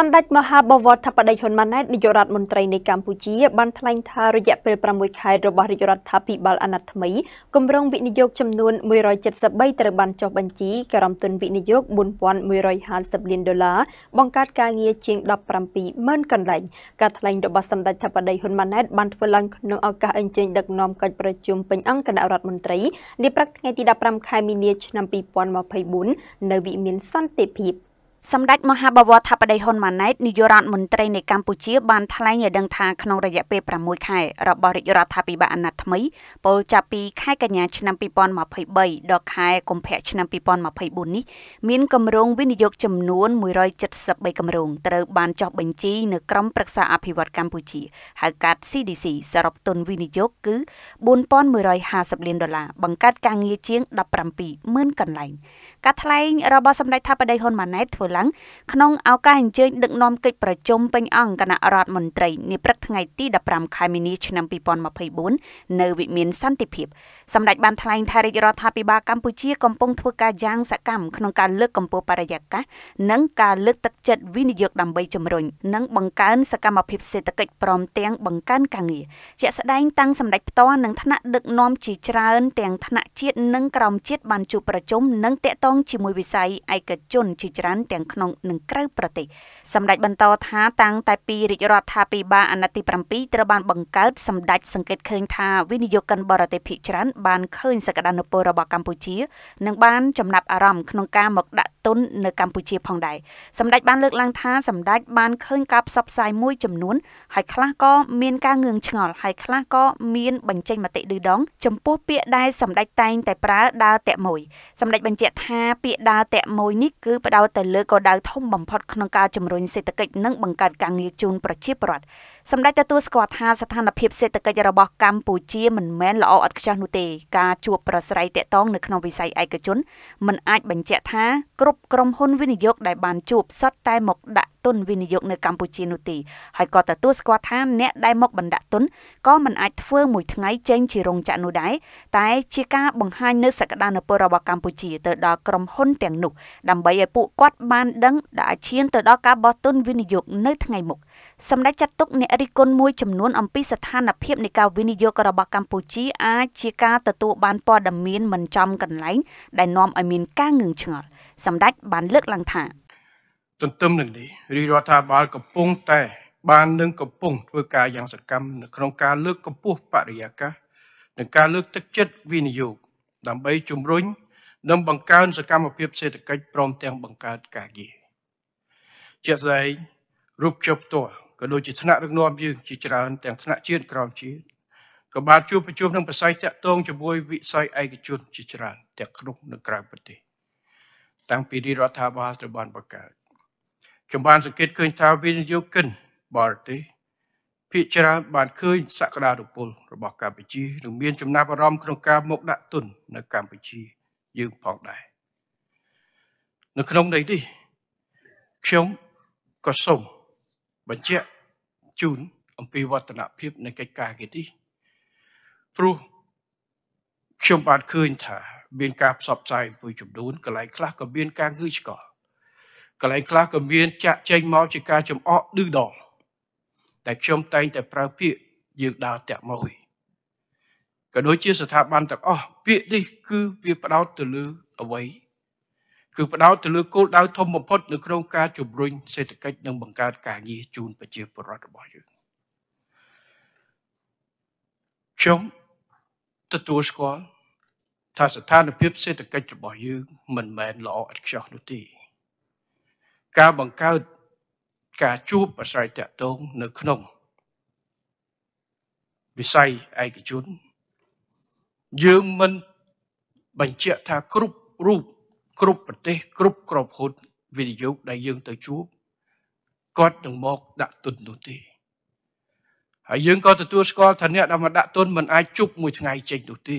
សម្ដេចមហាបវរធបតីហ៊ុនម៉ាណែតនាយករដ្ឋមន្ត្រីនៃកម្ពុជា បានថ្លែងថារយៈពេល6ខែរបស់រាជរដ្ឋាភិបាលអាណត្តិថ្មីគម្រោងវិនិយោគចំនួន173ត្រូវបានចុះបញ្ជីក្រោមទុនវិនិយោគ4150លានដុល្លារបង្កើតការងារជាង17ម៉ឺនកន្លែងការថ្លែងរបស់សម្ដេចធបតីហ៊ុនម៉ាណែតបានធ្វើឡើងក្នុងឱកាសអញ្ជើញដឹកនាំកិច្ចប្រជុំពេញអង្គគណៈរដ្ឋមន្ត្រីនាព្រឹកថ្ងៃទី15ខែមីនាឆ្នាំ2024នៅវិមានសន្តិភាព។សម្ដេចមហាបវរធិបតីហ៊ុនម៉ាណែតនាយករដ្ឋមន្ត្រីនៃកម្ពុជាបានថ្លែងឲ្យដឹងថាក្នុងរយៈពេល6ខែរបស់រាជរដ្ឋាភិបាលអាណត្តិថ្មីពលចាប់ពីខែកញ្ញាឆ្នាំ2023ដល់ខែកុម្ភៈឆ្នាំ2024នេះមានគម្រោងវិនិយោគចំនួន173គម្រោងត្រូវបានចុះបញ្ជីនៅក្រមព្រឹក្សាអភិវឌ្ឍកម្ពុជាហៅកាត់ CDC សរុបទុនវិនិយោគគឺ4150លានដុល្លារបង្កើតការងារជាង170,000កន្លែងការថ្លែងរបស់សម្ដេចថាបតីហ៊ុនម៉ាណែតធ្វើឡើងក្នុងឱកាសអញ្ជើញដឹកនាំកិច្ចប្រជុំពេញអង្គគណៈរដ្ឋមន្ត្រីនាព្រឹកថ្ងៃទី15ខែមីនាឆ្នាំ2024នៅវិមានសន្តិភាពសម្ដេចបានថ្លែងថារាជរដ្ឋាភិបាលកម្ពុជាកំពុងធ្វើការយ៉ាងសកម្មក្នុងការលើកកម្ពស់បរិយាកាសនិងការលើកទឹកចិត្តវិនិយោគដើម្បីជំរុញនិងបង្កើនសកម្មភាពសេដ្ឋកិច្ចព្រមទាំងបង្កើនការងារជាក់ស្ដែងតាំងសម្ដេចផ្ទាល់និងថ្នាក់ដឹកនាំជាច្រើនទាំងថ្នាក់ជាតិនិងក្រោមជាតិបានជួបប្រជុំនិងតាក់ទងជាមួយវិស័យឯកជនជាច្រើនទាំងក្នុងនិងក្រៅប្រទេសសម្ដេចបន្តថាតាំងតែពីរាជរដ្ឋាភិបាលអាណត្តិទី7ត្រូវបានបង្កើតសម្ដេចសង្កេតឃើញថាវិនិយោគិនបរទេសភាគច្រើនបានឃើញសក្តានុពលរបស់កម្ពុជានិងបានចំណាប់អារម្មណ៍ក្នុងការមកដាក់ទុននៅកម្ពុជាផងដែរសម្ដេចបានលើកឡើងថាសម្ដេចបានឃើញការផ្សព្វផ្សាយមួយចំនួនហើយខ្លះក៏មានការងឿងឆ្ងល់ហើយខ្លះក៏មានបញ្ចេញមតិឌឺដងចំពោះពាក្យដែលសម្ដេចតែងតែប្រើដើរតាក់មួយសម្ដេចបញ្ជាក់ថាពាក្យដើរតាក់មួយនេះគឺផ្ដោតទៅលើគោលដៅធំបំផុតក្នុងការជំរុញសេដ្ឋកិច្ចនិងបង្កើតការងារជូនប្រជាពលរដ្ឋសម្ដេចទទួលស្គាល់ថាស្ថានភាពសេដ្ឋកិច្ចរបស់កម្ពុជាមិនមែនល្អឥតខ្ចោះនោះទេ ការជួបប្រស្រ័យតាក់ទងនៅក្នុងវិស័យឯកជនមិនអាចបញ្ជាក់ថាគ្រប់ក្រុមហ៊ុនវិនិយោគដែលបានជួបសុទ្ធតែមកដាក់ទុនវិនិយោគនៅកម្ពុជានោះទេហើយក៏ទទួលស្គាល់ថាអ្នកដែលមកបណ្ដាក់ទុនក៏មិនអាចធ្វើមួយថ្ងៃចេញជារោងចក្រនោះដែរតែជាការបង្ហាញនៅសក្តានុពលរបស់កម្ពុជាទៅដល់ក្រុមហ៊ុនទាំងនោះដើម្បីឲ្យពួកគាត់បានដឹងដែលឈានទៅដល់ការបោះទុនវិនិយោគនៅថ្ងៃមុខសម្ដេចចាត់ទុកអ្នករិះគន់មួយចំនួនអំពីស្ថានភាពនៃការវិនិយោគរបស់កម្ពុជាអាចជាការទទួលបានព័ត៌មានមិនចំកន្លែងដែលនាំឲ្យមានការងឿងឆ្ងល់សម្ដេចបានលើកឡើងថាទន្ទឹមនឹងនេះរាជរដ្ឋាភិបាលកំពុងតែ បាននឹងកំពុងធ្វើការយ៉ាងសកម្មនៅក្នុងការលើកកម្ពស់បរិយាកាសនិងការលើកទឹកចិត្តវិនិយោគដើម្បីជំរុញនិងបង្កើនសកម្មភាពសេដ្ឋកិច្ចព្រមទាំងបង្កើតការងារជាក់ស្ដែងរូបខ្ញុំផ្ទាល់ក៏ដូចជាថ្នាក់ដឹកនាំយើងជាច្រើនទាំងថ្នាក់ជាតិក្រមជាតិក៏បានជួបប្រជុំនឹងប្រស័យតាក់ទងជាមួយវិស័យឯកជនជាច្រើនទាំងក្នុងនិងក្រៅប្រទេសតាំងពីរដ្ឋាភិបាលត្រូវបានបង្កើតខ្ញុំបានសង្កេតឃើញថាវិនិយោគិនបរទេសភាគច្រើនបានឃើញសក្តានុពលរបស់កម្ពុជានិងមានចំណាប់អារម្មណ៍ក្នុងការមកដាក់ទុននៅកម្ពុជាយើងផងដែរនៅក្នុងន័យនេះខ្ញុំក៏សូមបញ្ជាក់ជូនអំពីវឌ្ឍនភាពនៃកិច្ចការគេនេះព្រោះខ្ញុំបានឃើញថាមានការផ្សព្វផ្សាយមួយចំនួនកន្លែងខ្លះក៏មានការងឿឆ្កល់កន្លែងខ្លះក៏មាន ចាក់ចែងមកជាការចំអកឌឺដងតែខ្ញុំតែងតែប្រើពាក្យយើងដើរតាក់មួយក៏ដូចជាស្ថាប័នទាំងអស់ពាក្យនេះ គឺវាផ្ដោតទៅលើអ្វីគឺផ្ដោតទៅលើគោលដៅធំបំផុត នៅក្នុង ការជំរុញសេដ្ឋកិច្ចនិងបង្កើតការងារជូនប្រជាពលរដ្ឋរបស់យើងខ្ញុំទទួលស្គាល់ថាស្ថានភាព សេដ្ឋកិច្ចរបស់យើងមិនមែនល្អឥតខ្ចោះនោះទេការបង្កើតការជួបអាស្រ័យតាក់ទងនៅក្នុង វិស័យឯកជនយើងមិនបញ្ជាក់ថាគ្រប់រូបគ្រប់ប្រទេសគ្រប់ក្របហ៊ុនវិនិយោគដែលយើងទៅជួបគាត់នឹងមកដាក់ទុននោះទេហើយយើងក៏ទទួលស្គាល់ថាអ្នកដែលមកដាក់ទុនមិនអាចជប់មួយថ្ងៃចេញនោះទេ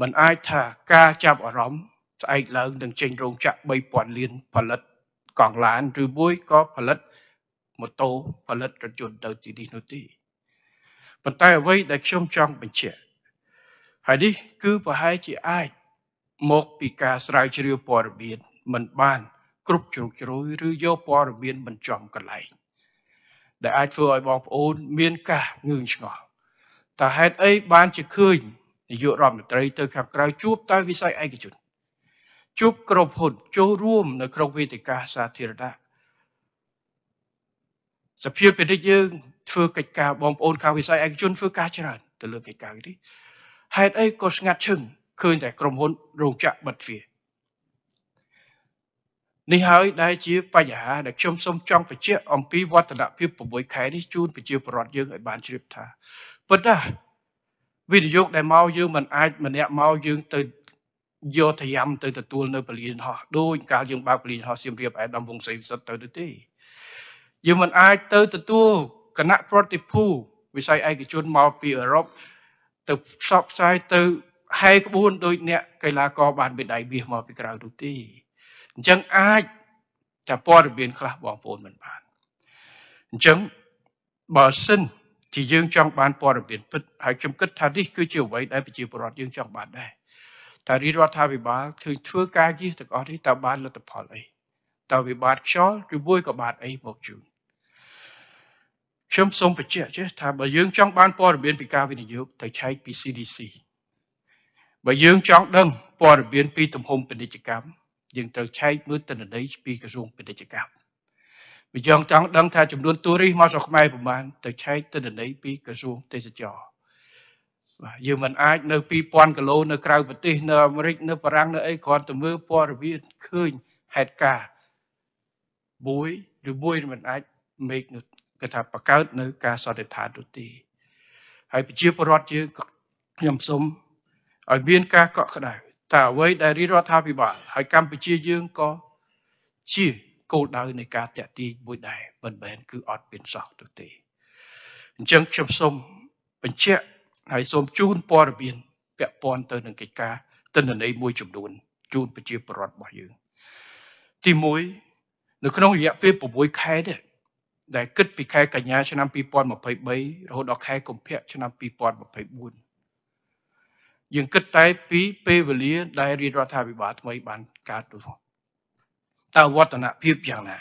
มันអាចថាការចាប់អារម្មណ៍ស្អែកឡើង នឹងចេញរោងចក្រ3000លាន ផលិតកង់ឡានឬមួយក៏ផលិតម៉ូតូផលិតរថយន្តទៅទីនេះនោះទេប៉ុន្តែអ្វីដែលខ្ញុំចង់បញ្ជាក់ហើយនេះគឺប្រហែលជាអាចមកពីការស្រាវជ្រាវព័ត៌មាន មិនបាន គ្រប់ជ្រុងជ្រោយឬយកព័ត៌មានមិនចំកន្លែងដែលអាចធ្វើឲ្យបងប្អូន មានការងឿងឆ្ងល់តើហេតុអីបានជាឃើញនាយករដ្ឋមន្ត្រី ទៅខាងក្រៅជួបតែវិស័យឯកជនជួបក្រុមហ៊ុនចូលរួមនៅក្នុងវេទិកាសាធារណៈសភាពាណិជ្ជយើងធ្វើកិច្ចការបងប្អូនខាងវិស័យឯកជនធ្វើការច្រើនទៅលើកិច្ចការនេះហេតុអីក៏ស្ងាត់ឈឹងឃើញតែក្រុមហ៊ុនរោងចក្របិទទ្វារនេះហើយដែលជាបញ្ហាដែលខ្ញុំសូមចង់បញ្ជាក់អំពីវឌ្ឍនភាព6ខែនេះជូនប្រជាពលរដ្ឋយើងឲ្យបានជ្រាបថាពិតណាវិនិយោគដែលមកយើងមិនអាច ម្នាក់មកយើង ទៅយកធយំទៅទទួលនៅពលានហោះដូចកាលយើងបើកពលានហោះសៀមរាបអែដំវងស្រីវិសិទ្ធទៅទៅទេយើងមិនអាចទៅទទួលគណៈប្រតិភូវិស័យឯកជនមកពីអឺរ៉ុបទៅផ្សព្វផ្សាយទៅហែក្បួនដោយអ្នកកីឡាករបានមេដាយមាសមកពីក្រៅនោះទេអញ្ចឹងអាចតែព័ត៌មានខ្លះបងប្អូនមិនបានអញ្ចឹងបើសិនជាយើងចង់បានព័ត៌មានពិតហើយខ្ញុំគិតថានេះគឺជាអ្វីដែលប្រជាពលរដ្ឋយើងចង់បានដែរតែរដ្ឋាភិបាលឃើញធ្វើការជាទាំងអស់នេះតើបានលទ្ធផលអីតើវាបានខ្យល់ឬមួយក៏បានអីមកជូនខ្ញុំសូមបញ្ជាក់ចេះថាបើយើងចង់បានព័ត៌មានពីការវិនិយោគទៅឆែកពី CDC បើយើងចង់ដឹងព័ត៌មាន ពីទំហំពាណិជ្ជកម្មយើងត្រូវឆែកមើលទិន្នន័យពីក្រសួងពាណិជ្ជកម្មបើយើងចង់ដឹងថាចំនួនទូរីសមកស្រុកខ្មែរប្រមាណទៅឆែកទិន្នន័យពីក្រសួងទេសចរបាទយើងមិនអាច នៅ2000គីឡូនៅក្រៅប្រទេស នៅអាមេរិកនៅ បារាំងនៅអីគ្រាន់តែមើលព័ត៌មានឃើញហេតុការណ៍មួយឬមួយមិនអាច make គេថាបង្កើតនៅការសន្និដ្ឋានទូទី ហើយប្រជាពលរដ្ឋយើងខ្ញុំសូមឲ្យមានការកក់ក្ដៅតែអ្វីដែលរាជរដ្ឋាភិបាលហើយកម្ពុជាយើងក៏ជាគោលដៅនៃការតាក់ទាញមួយដែរមិនមែនគឺអត់មានសោះទៅទេអញ្ចឹងខ្ញុំសូមបញ្ជាក់ហើយសូមជូនព័ត៌មានពាក់ព័ន្ធទៅ នឹងកិច្ចការទិន្នន័យមួយចំនួនជូនប្រជាពលរដ្ឋរបស់យើងទី1នៅក្នុងរយៈពេល6ខែនេះដែលគិតពីខែកញ្ញាឆ្នាំ2023រហូតដល់ខែកុម្ភៈឆ្នាំ2024យើងគិតតែពីពេលវេលាដែលរាជរដ្ឋាភិបាលថ្មីបានកើតទូតើវឌ្ឍនភាពយ៉ាងណា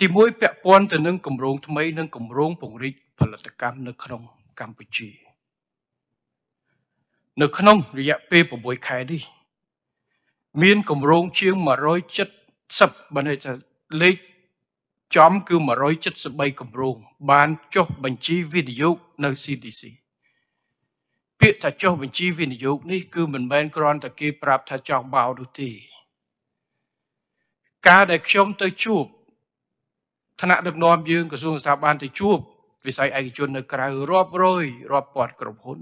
ទីមួយ ពាក់ព័ន្ធទៅនឹងគម្រោងថ្មីនិងគម្រោងពង្រីកផលិតកម្មនៅក្នុងកម្ពុជានៅក្នុងរយៈពេល6ខែនេះមានគម្រោងជាង170បើន័យថាលេខចំគឺ173គម្រោងបានចុះបញ្ជីវិនិយោគនៅ CDC ។ពាក្យថាចុះបញ្ជីវិនិយោគនេះគឺមិនមែនគ្រាន់តែគេប្រាប់ថាចង់បោនោះទេការដែលខ្ញុំទៅជួបថ្នាក់ដឹកនាំយើងក្រសួងស្ថាប័នទៅជួបវិស័យឯកជននៅក្រៅរាប់រយរាប់ពាន់ក្រុមហ៊ុន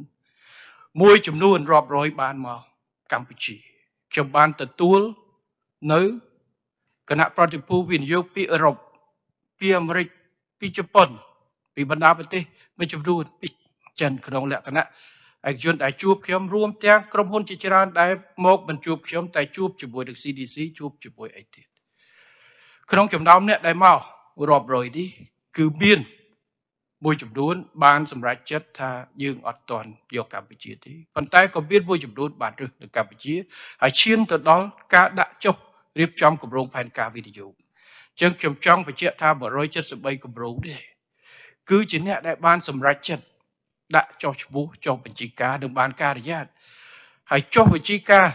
មួយចំនួនរាប់រយបានមកកម្ពុជាខ្ញុំបានទទួលនៅគណៈប្រតិភូវិនិយោគពីអឺរ៉ុបពីអាមេរិកពីជប៉ុន ពីបណ្ដាប្រទេសមួយចំនួនពីចិនក្នុង លក្ខណៈឯកជនដែលជួបខ្ញុំរួមទាំងក្រុមហ៊ុនជាច្រើនដែលមកមិនជួបខ្ញុំតែ ជួបជាមួយនឹង CDC ជួបជាមួយអីទៀតក្នុងចំណោមអ្នកដែលមករាប់រយនេះគឺមានមួយចំនួនបានសម្រេចចិត្តថាយើងអត់តន់យកកម្ពុជាទេប៉ុន្តែក៏មានមួយចំនួនបានរឹសនៅកម្ពុជាហើយឈានទៅដល់ការដាក់ចុះរៀបចំគម្រោងផែនការវិនិយោគចឹងខ្ញុំចង់បញ្ជាក់ថា173គម្រោងនេះគឺជាអ្នកដែល បានសម្រេចចិត្តដាក់ចុះឈ្មោះចុះបញ្ជីការនឹងបានការអនុញ្ញាតហើយចុះបញ្ជីការ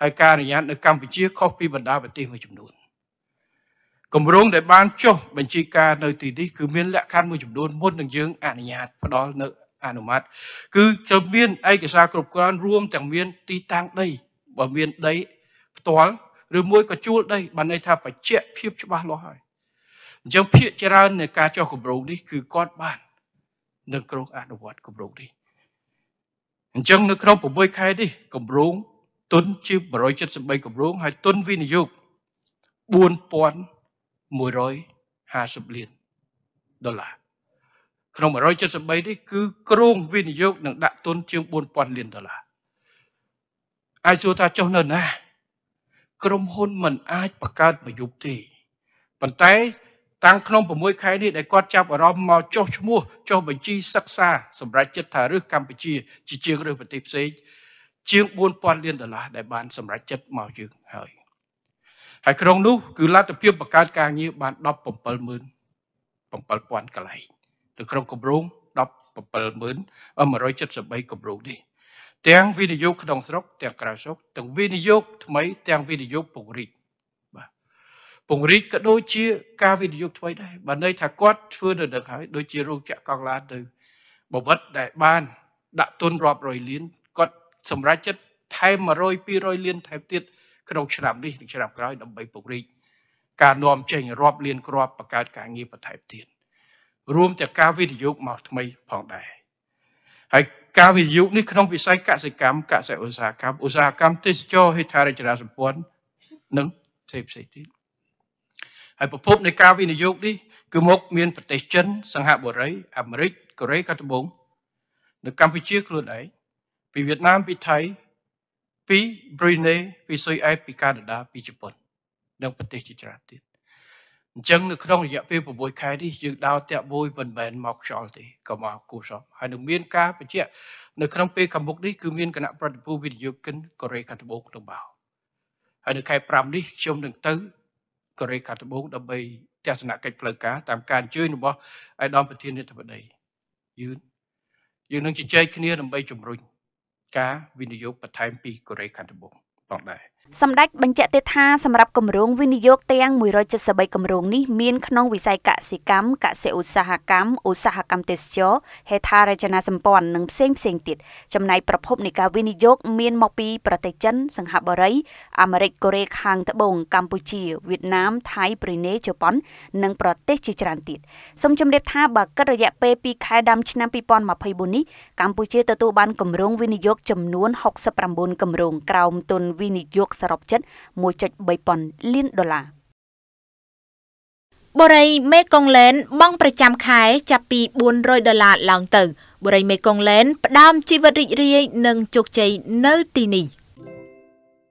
ហើយការអនុញ្ញាតនៅកម្ពុជាខុសពី បណ្ដាប្រទេសមួយចំនួនគម្រោងដែលបានចុះបញ្ជីការនៅទីនេះគឺមានលក្ខខណ្ឌមួយចំនួនមុននឹងយើងអនុញ្ញាតផ្ដល់នៅអនុម័តគឺត្រូវមានឯកសារគ្រប់គ្រាន់រួម ទាំងមានទីតាំងដី បើមានដីផ្ទាល់ឬមួយក៏ជួលដីបានន័យថាបច្ចៈភាពច្បាស់លាស់ហើយអញ្ចឹងភាកច្រើននៃការចុះគម្រោងនេះគឺគាត់បាននិងគ្រោះអនុវត្តគម្រោងនេះអញ្ចឹងនៅ ក្នុង6ខែនេះគម្រោងទុនជា173គម្រោងហើយទុនវិនិយោគ4150លានដុល្លារក្នុង173នេះគឺគ្រោងវិនិយោគនឹងដាក់ទុនជាង4000លានដុល្លារអាចសួរថាចុះនៅណា ក្រុមហ៊ុនមិនអាចបង្កើតមួយយប់ទេប៉ុន្តែតាំងក្នុង6ខែនេះដែលគាត់ចាប់អារម្មណ៍មកចុះឈ្មោះចុះបញ្ជីសិក្សាសម្រាប់ចិត្តថារើសកម្ពុជាជាជាងរើសប្រទេសផ្សេងជាង4000លានដុល្លារដែលបាន សម្រេចចិត្តមកយើងហើយហើយក្នុងនោះគឺលទ្ធភាពបង្កើតការងារបាន177000 7000កន្លែងនៅក្នុងគម្រោង17,173គម្រោងនេះទាំងវិនិយោគក្នុងស្រុកទាំងក្រៅស្រុកទាំងវិនិយោគថ្មីទាំងវិនិយោគពង្រីកពង្រីកក៏ដូចជាការវិនិយោគថ្មីដែរបើន័យថាគាត់ធ្វើនៅនឹងហើយដូចជារោងចក្រកង់ឡានទៅបវត្តដែលបាន ដាក់ទុនរាប់រយលានគាត់សម្រេចចិត្តថែម100 200លានថែមទៀតក្នុងឆ្នាំនេះនិងឆ្នាំក្រោយដើម្បីពង្រីកការនាំចេញរាប់លានគ្រាប់បង្កើតការងារបន្ថែមទៀតរួមទាំងការវិនិយោគមកថ្មីផងដែរហើយការវិនិយោគនេះក្នុងវិស័យកសិកម្មកសិឧស្សាហកម្មឧស្សាហកម្មទេសចរហេដ្ឋារចនាសម្ព័ន្ធនិងផ្សេងៗទៀតហើយប្រភពនៃការវិនិយោគនេះគឺមក មានប្រទេសចិនសង្ហបុរី អាមេរិកកូរ៉េខាងត្បូងនៅកម្ពុជាខ្លួនឯងពីវៀតណាមពីថៃពីប្រ៊ុយណេពីស៊ុយអែតពីកាណាដាពីជប៉ុននិងប្រទេសជាច្រើនទៀតអញ្ចឹងនៅក្នុងរយៈពេល6ខែនេះយើងដើរតាក់មួយមិនមែនមកខ្យល់ទេក៏មកគូសពហើយនឹងមានការបញ្ជាក់នៅក្នុងពេលខាងមុខនេះគឺមានគណៈប្រតិភូវិទ្យុគិនកូរ៉េខាងត្បូងក្នុងបោហើយនៅខែ5នេះខ្ញុំនឹងទៅកូរ៉េខាងត្បូងដើម្បីទស្សនកិច្ចផ្លូវការតាមការអញ្ជើញរបស់ឯកឧត្តមប្រធានាធិបតីយឺនយើងនឹងជជែកគ្នាដើម្បីជំរុញការវិនិយោគបន្ថែមពីកូរ៉េខាងត្បូងផងដែរសម្ដេចបញ្ជាក់ទៀតថាសម្រាប់គម្រោងវិនិយោគទាំង173គម្រោងនេះមានក្នុងវិស័យកសិកម្មកសិឧស្សាហកម្មឧស្សាហកម្មទេសចរហេដ្ឋារចនាសម្ព័ន្ធនិងផ្សេងផ្សេងទៀតចំណែកប្រភពនៃការវិនិយោគមានមកពីប្រទេសចិនសិង្ហបុរីអាមេរិកកូរ៉េខាងត្បូងកម្ពុជាវៀតណាមថៃប្រ៊ុយណេជប៉ុននិងប្រទេសជាច្រើនទៀតសូមជម្រាបថាបើគិតរយៈពេល2ខែដើមឆ្នាំ2024នេះកម្ពុជាទទួលបានគម្រោងវិនិយោគចំនួន69គម្រោងក្រោមទុនវិនិយោគសរុបចិត្ត1.3ពាន់លានដុល្លារបុរីមេកុងឡែន បង់ប្រចាំខែចាប់ពី400ដុល្លារឡើងទៅបុរីមេកុងឡែន ផ្ដើមជីវិតរីករាយនិងជោគជ័យនៅទីនេះ។